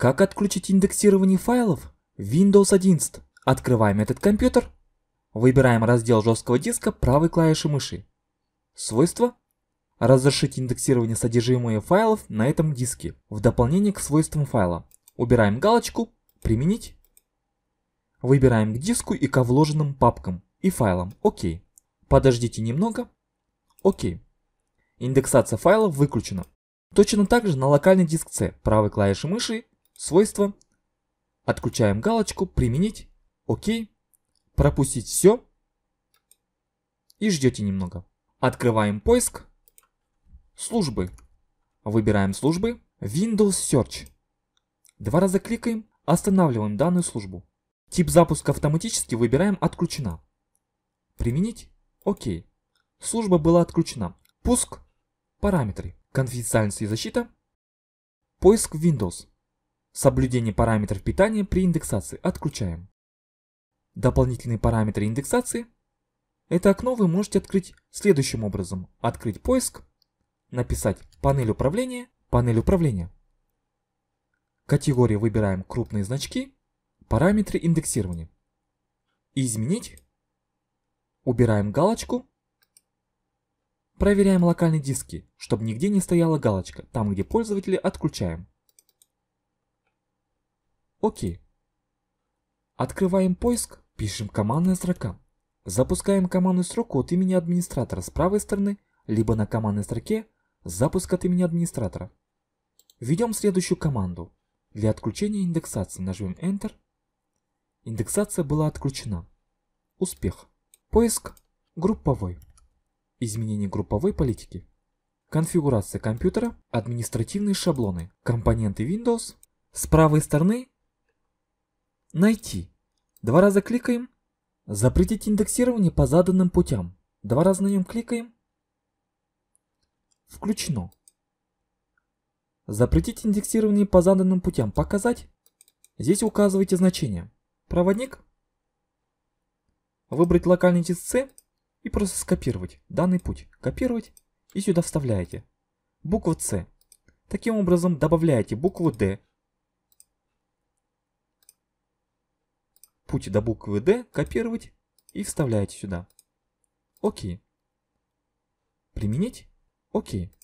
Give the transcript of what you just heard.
Как отключить индексирование файлов? Windows 11. Открываем этот компьютер. Выбираем раздел жесткого диска правой клавишей мыши. Свойства. Разрешить индексирование содержимого файлов на этом диске в дополнение к свойствам файла. Убираем галочку «Применить». Выбираем к диску и ко вложенным папкам и файлам «Ок». Подождите немного. «Ок». Индексация файлов выключена. Точно так же на локальный диск C правой клавишей мыши свойство, Отключаем галочку «Применить», «Ок», «Пропустить все» и ждете немного. Открываем поиск «Службы». Выбираем службы Windows Search. Два раза кликаем, останавливаем данную службу. Тип запуска автоматически выбираем «Отключена». «Применить» «Ок». Служба была отключена. Пуск, параметры, конфиденциальность и защита, поиск Windows. Соблюдение параметров питания при индексации отключаем. Дополнительные параметры индексации. Это окно вы можете открыть следующим образом. Открыть поиск, написать панель управления, панель управления. Категории выбираем крупные значки, параметры индексирования. Изменить. Убираем галочку. Проверяем локальные диски, чтобы нигде не стояла галочка, там где пользователи отключаем. Окей. Открываем поиск, пишем командная строка. Запускаем командную строку от имени администратора с правой стороны, либо на командной строке «Запуск от имени администратора». Введем следующую команду. Для отключения индексации нажмем Enter. Индексация была отключена. Успех. Поиск групповой. Изменение групповой политики. Конфигурация компьютера, административные шаблоны, компоненты Windows. С правой стороны Найти. Два раза кликаем. Запретить индексирование по заданным путям. Два раза на нем кликаем. Включено. Запретить индексирование по заданным путям. Показать. Здесь указывайте значение. Проводник. Выбрать локальный тисце и просто скопировать данный путь. Копировать и сюда вставляете. букву C. Таким образом добавляете букву D путь до буквы D копировать и вставляете сюда. Окей. Применить. Окей.